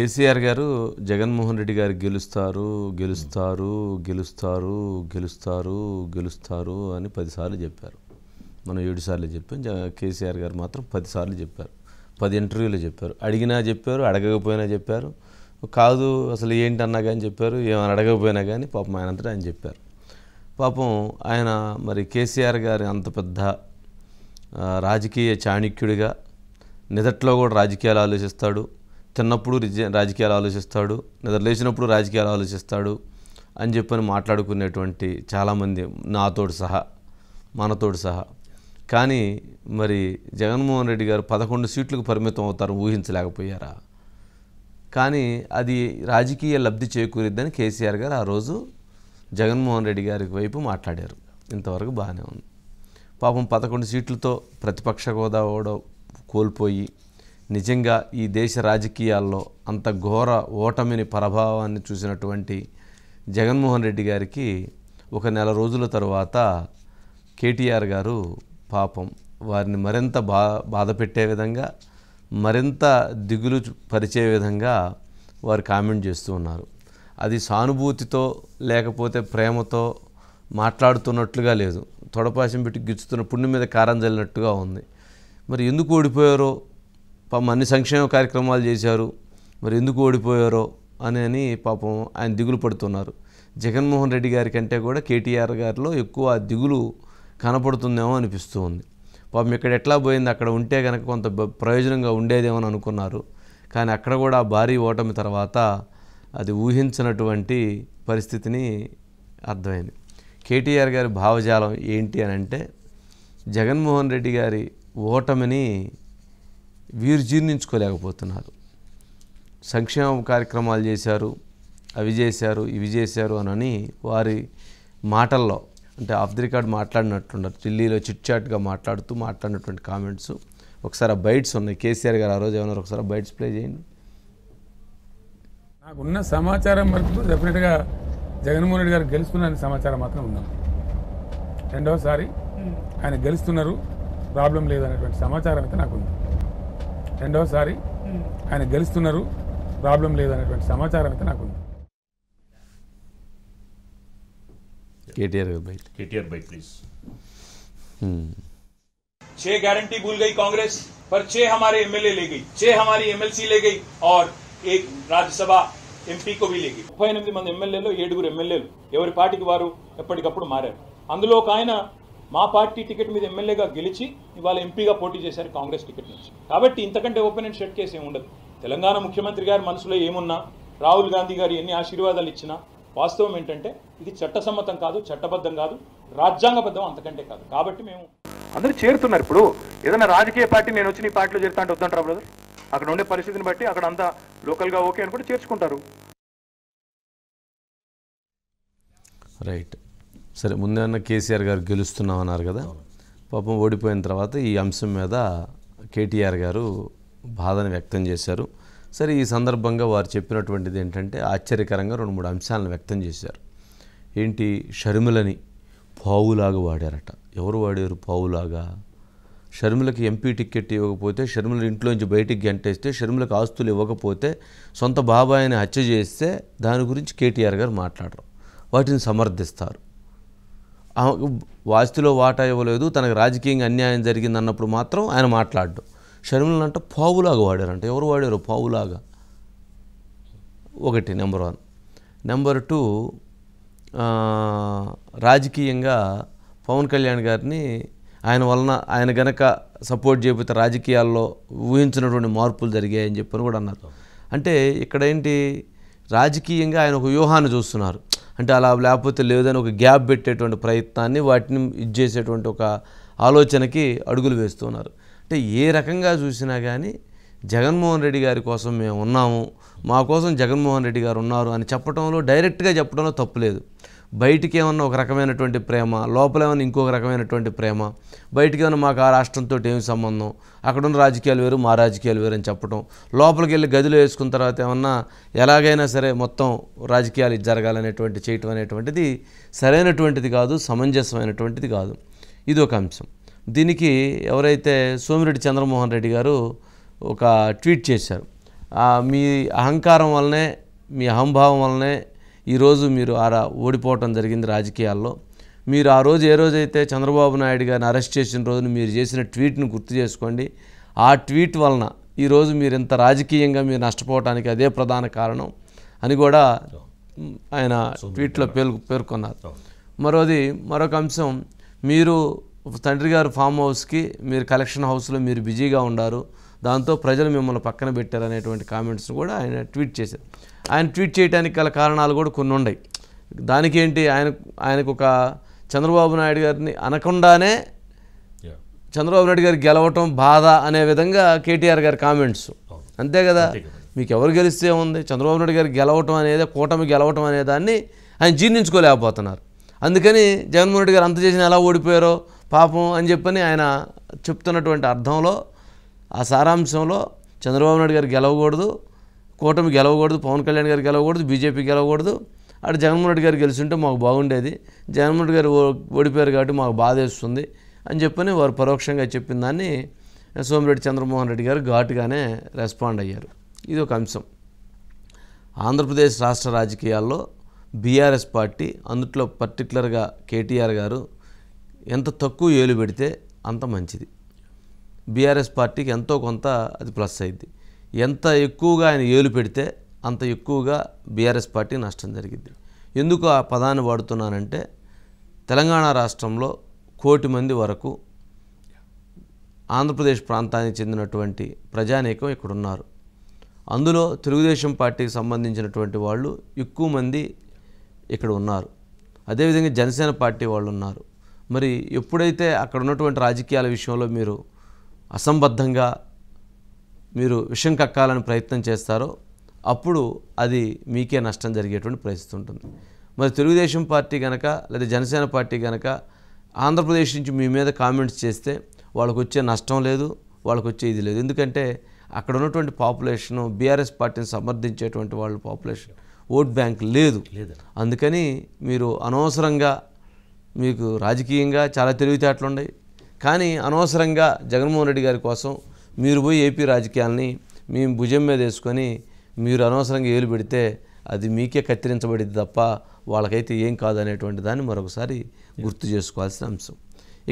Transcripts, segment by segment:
కేసీఆర్ గారు జగన్మోహన్ రెడ్డి గారు గెలుస్తారు గెలుస్తారు గెలుస్తారు గెలుస్తారు గెలుస్తారు అని పదిసార్లు చెప్పారు మనం ఏడుసార్లు చెప్పాం కేసీఆర్ గారు మాత్రం పదిసార్లు చెప్పారు పది ఇంటర్వ్యూలు చెప్పారు అడిగినా చెప్పారు అడగకపోయినా చెప్పారు కాదు అసలు ఏంటి అన్నా కానీ చెప్పారు ఏమైనా అడగకపోయినా కానీ పాపం ఆయనంతటా ఆయన చెప్పారు పాపం ఆయన మరి కేసీఆర్ గారి అంత పెద్ద రాజకీయ చాణక్యుడిగా నిదట్లో కూడా రాజకీయాలు ఆలోచిస్తాడు తిన్నప్పుడు రాజకీయాలు ఆలోచిస్తాడు లేదా లేచినప్పుడు రాజకీయాలు ఆలోచిస్తాడు అని చెప్పని మాట్లాడుకునేటువంటి చాలామంది నాతోడు సహా మనతోడు సహా కానీ మరి జగన్మోహన్ రెడ్డి గారు పదకొండు సీట్లకు పరిమితం అవుతారు ఊహించలేకపోయారా కానీ అది రాజకీయ లబ్ధి చేకూరిద్దని కేసీఆర్ గారు ఆ రోజు జగన్మోహన్ రెడ్డి గారి వైపు మాట్లాడారు ఇంతవరకు బాగానే ఉంది పాపం పదకొండు సీట్లతో ప్రతిపక్ష హోదా కోల్పోయి నిజంగా ఈ దేశ రాజకీయాల్లో అంత ఘోర ఓటమిని ప్రభావాన్ని చూసినటువంటి జగన్మోహన్ రెడ్డి గారికి ఒక నెల రోజుల తరువాత కేటీఆర్ గారు పాపం వారిని మరింత బా బాధ పెట్టే విధంగా మరింత దిగులు పరిచే విధంగా వారు కామెంట్ చేస్తూ ఉన్నారు అది సానుభూతితో లేకపోతే ప్రేమతో మాట్లాడుతున్నట్లుగా లేదు తొడపాసం పెట్టి గిచ్చుతున్న పుణ్యం మీద కారం జల్లినట్టుగా ఉంది మరి ఎందుకు ఓడిపోయారో పాపం అన్ని సంక్షేమ కార్యక్రమాలు చేశారు మరి ఎందుకు ఓడిపోయారో అని అని పాపం ఆయన దిగులు పడుతున్నారు జగన్మోహన్ రెడ్డి గారి కంటే కూడా కేటీఆర్ గారిలో ఎక్కువ దిగులు కనపడుతుందేమో అనిపిస్తూ ఉంది పాపం ఇక్కడ ఎట్లా పోయింది అక్కడ ఉంటే కనుక కొంత ప్రయోజనంగా ఉండేదేమో అని అనుకున్నారు కానీ అక్కడ కూడా భారీ ఓటమి తర్వాత అది ఊహించినటువంటి పరిస్థితిని అర్థమైంది కేటీఆర్ గారి భావజాలం ఏంటి అని అంటే జగన్మోహన్ రెడ్డి గారి ఓటమిని వీరు జీర్ణించుకోలేకపోతున్నారు సంక్షేమ కార్యక్రమాలు చేశారు అవి చేశారు ఇవి చేశారు అని వారి మాటల్లో అంటే ఆఫ్ ది రికార్డ్ మాట్లాడినట్లున్నారు ఢిల్లీలో చిట్చాట్గా మాట్లాడుతూ మాట్లాడినటువంటి కామెంట్స్ ఒకసారి బైట్స్ ఉన్నాయి కేసీఆర్ గారు ఆ రోజు ఏమన్నారు ఒకసారి బైట్స్ ప్లే చేయండి నాకున్న సమాచారం మటుకు డెఫినెట్గా జగన్మోహన్ రెడ్డి గారు గెలుస్తున్నారనే సమాచారం మాత్రం ఉన్నాం రెండవసారి ఆయన గెలుస్తున్నారు ప్రాబ్లం లేదు అనేటువంటి సమాచారం అయితే నాకు ఉంది రెండవసారి ఆయన గెలుస్తున్నారు ప్రాబ్లం లేదు అనేటువంటి సమాచారం అయితే నాకు ఉంది छह गारंटी भूल गई कांग्रेस पर छह हमारे एमएलए ले गई छह हमारी एमएलसी ले गई और एक राज्यसभा ఎంపీ కో వీలేకి ముప్పై ఎనిమిది మంది ఎమ్మెల్యేలు ఏడుగురు ఎమ్మెల్యేలు ఎవరి పార్టీకి వారు ఎప్పటికప్పుడు మారారు అందులో ఒక ఆయన మా పార్టీ టికెట్ మీద ఎమ్మెల్యేగా గెలిచి ఇవాళ ఎంపీగా పోటీ చేశారు కాంగ్రెస్ టికెట్ నుంచి కాబట్టి ఇంతకంటే ఓపెన్ అండ్ షర్ట్ కేసు ఏమి ఉండదు తెలంగాణ ముఖ్యమంత్రి గారి మనసులో ఏమున్నా రాహుల్ గాంధీ గారు ఎన్ని ఆశీర్వాదాలు ఇచ్చినా వాస్తవం ఏంటంటే ఇది చట్టసమ్మతం కాదు చట్టబద్ధం కాదు రాజ్యాంగబద్ధం అంతకంటే కాదు కాబట్టి మేము అందరూ చేరుతున్నారు ఇప్పుడు ఏదైనా రాజకీయ పార్టీ నేను వచ్చి నీ పార్టీలో చేరుతా అంటే వద్దంటారా బ్రదర్ అక్కడ ఉండే పరిస్థితిని బట్టి అక్కడ అంతా లోకల్గా ఓకే అని కూడా చేర్చుకుంటారు రైట్ సరే ముందే అన్న కేసీఆర్ గారు గెలుస్తున్నాం అన్నారు కదా పాపం ఓడిపోయిన తర్వాత ఈ అంశం మీద కేటీఆర్ గారు బాధను వ్యక్తం చేశారు సరే ఈ సందర్భంగా వారు చెప్పినటువంటిది ఏంటంటే ఆశ్చర్యకరంగా రెండు మూడు అంశాలను వ్యక్తం చేశారు ఏంటి షర్మిలని పావులాగా వాడారట ఎవరు వాడారు పావులాగా షర్మిలకి ఎంపీ టిక్కెట్ ఇవ్వకపోతే షర్మిల ఇంట్లోంచి బయటికి గంటేస్తే షర్మిలకు ఆస్తులు ఇవ్వకపోతే సొంత బాబాయిని హత్య చేస్తే దాని గురించి కేటీఆర్ గారు మాట్లాడరు వాటిని సమర్థిస్తారు వాస్తిలో వాస్తులో వాటా ఇవ్వలేదు తనకు రాజకీయంగా అన్యాయం జరిగింది అన్నప్పుడు మాత్రం ఆయన మాట్లాడ్డు షర్మిలను అంటే పావులాగా వాడారంట ఎవరు వాడారు పావులాగా ఒకటి నెంబర్ వన్ నెంబర్ టూ రాజకీయంగా పవన్ కళ్యాణ్ గారిని ఆయన వలన ఆయన గనక సపోర్ట్ చేయబోతే రాజకీయాల్లో ఊహించినటువంటి మార్పులు జరిగాయని చెప్పని కూడా అన్నారు అంటే ఇక్కడ ఏంటి రాజకీయంగా ఆయన ఒక వ్యూహాన్ని చూస్తున్నారు అంటే అలా లేకపోతే లేదని ఒక గ్యాప్ పెట్టేటువంటి ప్రయత్నాన్ని వాటిని ఇచ్చేసేటువంటి ఒక ఆలోచనకి అడుగులు వేస్తున్నారు అంటే ఏ రకంగా చూసినా కానీ జగన్మోహన్ రెడ్డి గారి కోసం మేము ఉన్నాము మా కోసం జగన్మోహన్ రెడ్డి గారు ఉన్నారు అని చెప్పడంలో డైరెక్ట్గా చెప్పడంలో లేదు బయటికి ఏమన్నా ఒక రకమైనటువంటి ప్రేమ లోపల ఏమన్నా ఇంకొక రకమైనటువంటి ప్రేమ బయటికి ఏమన్నా మాకు ఆ రాష్ట్రంతో ఏమి సంబంధం అక్కడున్న రాజకీయాలు వేరు మా రాజకీయాలు వేరు అని చెప్పడం లోపలికి వెళ్ళి గదిలో వేసుకున్న తర్వాత ఏమన్నా ఎలాగైనా సరే మొత్తం రాజకీయాలు జరగాలనేటువంటి చేయటం అనేటువంటిది సరైనటువంటిది కాదు సమంజసమైనటువంటిది కాదు ఇది ఒక అంశం దీనికి ఎవరైతే సోమిరెడ్డి చంద్రమోహన్ రెడ్డి గారు ఒక ట్వీట్ చేశారు మీ అహంకారం వల్లనే మీ అహంభావం వల్లనే ఈరోజు మీరు ఆరా ఓడిపోవటం జరిగింది రాజకీయాల్లో మీరు ఆ రోజు ఏ రోజైతే చంద్రబాబు నాయుడు గారిని అరెస్ట్ చేసిన రోజున మీరు చేసిన ట్వీట్ను గుర్తు చేసుకోండి ఆ ట్వీట్ వలన ఈరోజు మీరు ఇంత రాజకీయంగా మీరు నష్టపోవటానికి అదే ప్రధాన కారణం అని కూడా ఆయన ట్వీట్లో పేర్కొ పేర్కొన్నారు మరోది మరొక అంశం మీరు తండ్రి గారు ఫామ్ హౌస్కి మీరు కలెక్షన్ హౌస్లో మీరు బిజీగా ఉన్నారు దాంతో ప్రజలు మిమ్మల్ని పక్కన పెట్టారు అనేటువంటి కామెంట్స్ కూడా ఆయన ట్వీట్ చేశారు ఆయన ట్వీట్ చేయడానికి గల కారణాలు కూడా కొన్ని ఉన్నాయి దానికేంటి ఆయన ఆయనకు ఒక చంద్రబాబు నాయుడు గారిని అనకుండానే చంద్రబాబు నాయుడు గారు గెలవటం బాధ అనే విధంగా కేటీఆర్ గారి కామెంట్స్ అంతే కదా మీకు ఎవరు గెలిస్తే ఉంది చంద్రబాబు నాయుడు గారు గెలవటం అనేది కూటమి గెలవటం అనే దాన్ని ఆయన జీర్ణించుకోలేకపోతున్నారు అందుకని జగన్మోహన్ రెడ్డి గారు అంత చేసిన ఎలా ఓడిపోయారో పాపం అని చెప్పని ఆయన చెప్తున్నటువంటి అర్థంలో ఆ సారాంశంలో చంద్రబాబు నాయుడు గారు గెలవకూడదు కూటమి గెలవకూడదు పవన్ కళ్యాణ్ గారు గెలవకూడదు బీజేపీ గెలవకూడదు అటు జగన్మోహన్ రెడ్డి గారు గెలిచింటే మాకు బాగుండేది జగన్మోహన్ రెడ్డి గారు ఓడిపోయారు కాబట్టి మాకు బాధ వేస్తుంది అని చెప్పని వారు పరోక్షంగా చెప్పిన దాన్ని సోమిరెడ్డి చంద్రమోహన్ రెడ్డి గారు ఘాటుగానే రెస్పాండ్ అయ్యారు ఇది ఒక అంశం ఆంధ్రప్రదేశ్ రాష్ట్ర రాజకీయాల్లో బీఆర్ఎస్ పార్టీ అందుట్లో పర్టికులర్గా కేటీఆర్ గారు ఎంత తక్కువ ఏలు పెడితే అంత మంచిది బీఆర్ఎస్ పార్టీకి ఎంతో కొంత అది ప్లస్ అయింది ఎంత ఎక్కువగా ఆయన ఏలు పెడితే అంత ఎక్కువగా బీఆర్ఎస్ పార్టీ నష్టం జరిగింది ఎందుకు ఆ పదాన్ని వాడుతున్నానంటే తెలంగాణ రాష్ట్రంలో కోటి మంది వరకు ఆంధ్రప్రదేశ్ ప్రాంతానికి చెందినటువంటి ప్రజానీకం ఇక్కడున్నారు అందులో తెలుగుదేశం పార్టీకి సంబంధించినటువంటి వాళ్ళు ఎక్కువ మంది ఇక్కడ ఉన్నారు అదేవిధంగా జనసేన పార్టీ వాళ్ళు ఉన్నారు మరి ఎప్పుడైతే అక్కడ ఉన్నటువంటి రాజకీయాల విషయంలో మీరు అసంబద్ధంగా మీరు విషం కక్కాలని ప్రయత్నం చేస్తారో అప్పుడు అది మీకే నష్టం జరిగేటువంటి పరిస్థితి ఉంటుంది మరి తెలుగుదేశం పార్టీ కనుక లేదా జనసేన పార్టీ కనుక ఆంధ్రప్రదేశ్ నుంచి మీ మీద కామెంట్స్ చేస్తే వాళ్ళకు వచ్చే నష్టం లేదు వాళ్ళకు వచ్చే ఇది లేదు ఎందుకంటే అక్కడ ఉన్నటువంటి పాపులేషను బీఆర్ఎస్ పార్టీని సమర్థించేటువంటి వాళ్ళ పాపులేషన్ ఓట్ బ్యాంక్ లేదు అందుకని మీరు అనవసరంగా మీకు రాజకీయంగా చాలా తెలివితేటలు ఉన్నాయి కానీ అనవసరంగా జగన్మోహన్ రెడ్డి గారి కోసం మీరు పోయి ఏపీ రాజకీయాలని మేము భుజం మీద వేసుకొని మీరు అనవసరంగా ఏలు పెడితే అది మీకే కత్తిరించబడింది తప్ప వాళ్ళకైతే ఏం కాదు అనేటువంటి దాన్ని మరొకసారి గుర్తు చేసుకోవాల్సిన అంశం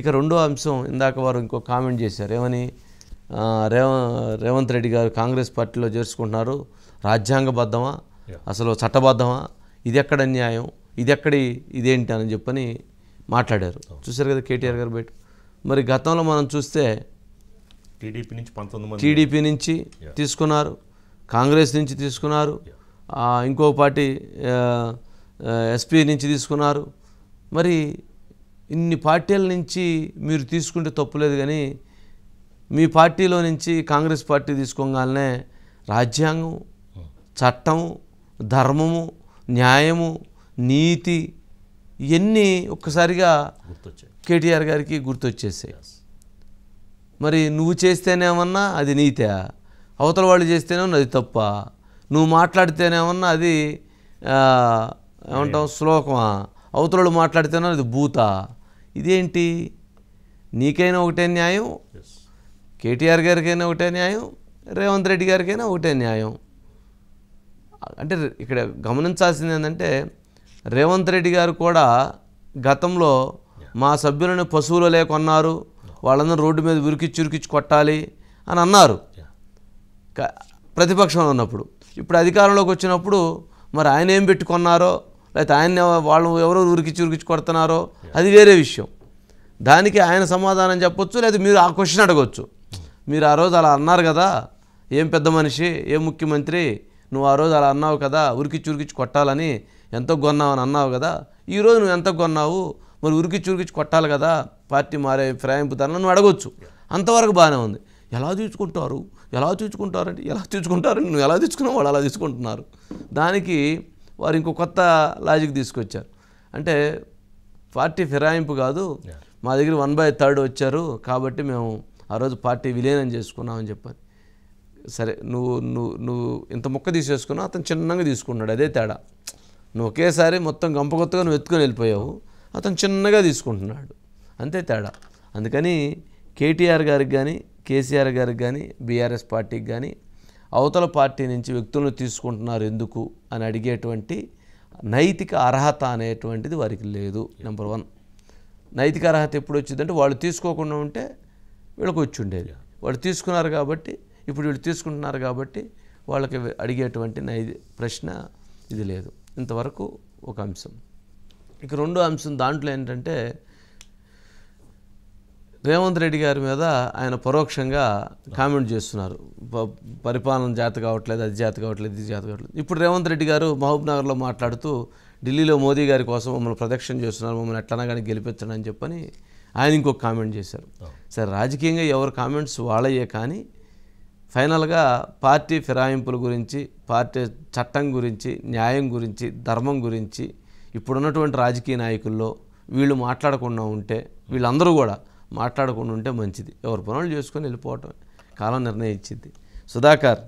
ఇక రెండో అంశం ఇందాక వారు ఇంకో కామెంట్ చేశారు ఏమని రేవంత్ రెడ్డి గారు కాంగ్రెస్ పార్టీలో చేర్చుకుంటున్నారు రాజ్యాంగబద్ధమా అసలు చట్టబద్ధమా ఇది ఎక్కడ న్యాయం ఇది ఎక్కడి ఇదేంటి అని చెప్పని మాట్లాడారు చూశారు కదా కేటీఆర్ గారు బయట మరి గతంలో మనం చూస్తే టీడీపీ నుంచి పంతొమ్మిది టీడీపీ నుంచి తీసుకున్నారు కాంగ్రెస్ నుంచి తీసుకున్నారు ఇంకో పార్టీ ఎస్పీ నుంచి తీసుకున్నారు మరి ఇన్ని పార్టీల నుంచి మీరు తీసుకుంటే తప్పులేదు కానీ మీ పార్టీలో నుంచి కాంగ్రెస్ పార్టీ తీసుకోగానే రాజ్యాంగం hmm. చట్టము ధర్మము న్యాయము నీతి ఇవన్నీ ఒక్కసారిగా కేటీఆర్ గారికి గుర్తొచ్చేసాయి మరి నువ్వు చేస్తేనేమన్నా అది నీతే అవతల వాళ్ళు చేస్తేనేమన్నా అది తప్ప నువ్వు మాట్లాడితేనేమన్నా అది ఏమంటాం శ్లోకమా అవతల వాళ్ళు మాట్లాడితేనే అది భూత ఇదేంటి నీకైనా ఒకటే న్యాయం కేటీఆర్ గారికైనా ఒకటే న్యాయం రేవంత్ రెడ్డి గారికైనా ఒకటే న్యాయం అంటే ఇక్కడ గమనించాల్సింది ఏంటంటే రేవంత్ రెడ్డి గారు కూడా గతంలో మా సభ్యులను పశువులు లేకొన్నారు వాళ్ళందరూ రోడ్డు మీద ఉరికిచ్చి ఉరికిచ్చి కొట్టాలి అని అన్నారు ప్రతిపక్షంలో ఉన్నప్పుడు ఇప్పుడు అధికారంలోకి వచ్చినప్పుడు మరి ఆయన ఏం పెట్టుకున్నారో లేకపోతే ఆయన వాళ్ళు ఎవరో ఉరికిచ్చి ఉరికిచ్చి కొడుతున్నారో అది వేరే విషయం దానికి ఆయన సమాధానం చెప్పొచ్చు లేదా మీరు ఆ క్వశ్చన్ అడగవచ్చు మీరు ఆ రోజు అలా అన్నారు కదా ఏం పెద్ద మనిషి ఏం ముఖ్యమంత్రి నువ్వు ఆ రోజు అలా అన్నావు కదా ఉరికిచ్చి ఉరికిచ్చి కొట్టాలని ఎంత కొన్నావు అని అన్నావు కదా ఈరోజు నువ్వు ఎంత కొన్నావు మరి ఉరికిచ్చి ఉరికిచ్చి కొట్టాలి కదా పార్టీ మారే తన నువ్వు అడగొచ్చు అంతవరకు బాగానే ఉంది ఎలా తీసుకుంటారు ఎలా అంటే ఎలా తీసుకుంటారని నువ్వు ఎలా తీసుకున్నావు వాళ్ళు అలా తీసుకుంటున్నారు దానికి వారు ఇంకో కొత్త లాజిక్ తీసుకొచ్చారు అంటే పార్టీ ఫిరాయింపు కాదు మా దగ్గర వన్ బై థర్డ్ వచ్చారు కాబట్టి మేము ఆ రోజు పార్టీ విలీనం చేసుకున్నామని చెప్పాను సరే నువ్వు నువ్వు నువ్వు ఇంత ముక్క తీసేసుకున్నావు అతను చిన్నగా తీసుకున్నాడు అదే తేడా నువ్వు ఒకేసారి మొత్తం గంపగొత్తగా నువ్వు ఎత్తుకొని వెళ్ళిపోయావు అతను చిన్నగా తీసుకుంటున్నాడు అంతే తేడా అందుకని కేటీఆర్ గారికి కానీ కేసీఆర్ గారికి కానీ బీఆర్ఎస్ పార్టీకి కానీ అవతల పార్టీ నుంచి వ్యక్తులను తీసుకుంటున్నారు ఎందుకు అని అడిగేటువంటి నైతిక అర్హత అనేటువంటిది వారికి లేదు నెంబర్ వన్ నైతిక అర్హత ఎప్పుడు వచ్చిందంటే వాళ్ళు తీసుకోకుండా ఉంటే వీళ్ళకి వచ్చి ఉండేది వాళ్ళు తీసుకున్నారు కాబట్టి ఇప్పుడు వీళ్ళు తీసుకుంటున్నారు కాబట్టి వాళ్ళకి అడిగేటువంటి నై ప్రశ్న ఇది లేదు ఇంతవరకు ఒక అంశం ఇక రెండో అంశం దాంట్లో ఏంటంటే రేవంత్ రెడ్డి గారి మీద ఆయన పరోక్షంగా కామెంట్ చేస్తున్నారు పరిపాలన జాత కావట్లేదు అది జాతి కావట్లేదు ఇది జాతి కావట్లేదు ఇప్పుడు రేవంత్ రెడ్డి గారు మహబూబ్ నగర్లో మాట్లాడుతూ ఢిల్లీలో మోదీ గారి కోసం మమ్మల్ని ప్రదక్షిణ చేస్తున్నారు మమ్మల్ని ఎట్లనా కానీ గెలిపించండి అని చెప్పని ఆయన ఇంకొక కామెంట్ చేశారు సరే రాజకీయంగా ఎవరు కామెంట్స్ వాళ్ళయ్యే కానీ ఫైనల్గా పార్టీ ఫిరాయింపుల గురించి పార్టీ చట్టం గురించి న్యాయం గురించి ధర్మం గురించి ఇప్పుడున్నటువంటి రాజకీయ నాయకుల్లో వీళ్ళు మాట్లాడకుండా ఉంటే వీళ్ళందరూ కూడా మాట్లాడకుండా ఉంటే మంచిది ఎవరి పనులు చేసుకొని వెళ్ళిపోవటం కాలం నిర్ణయించింది సుధాకర్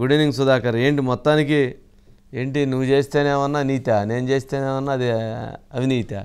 గుడ్ ఈవినింగ్ సుధాకర్ ఏంటి మొత్తానికి ఏంటి నువ్వు చేస్తేనేమన్నా నీత నేను చేస్తేనేమన్నా అది అవినీత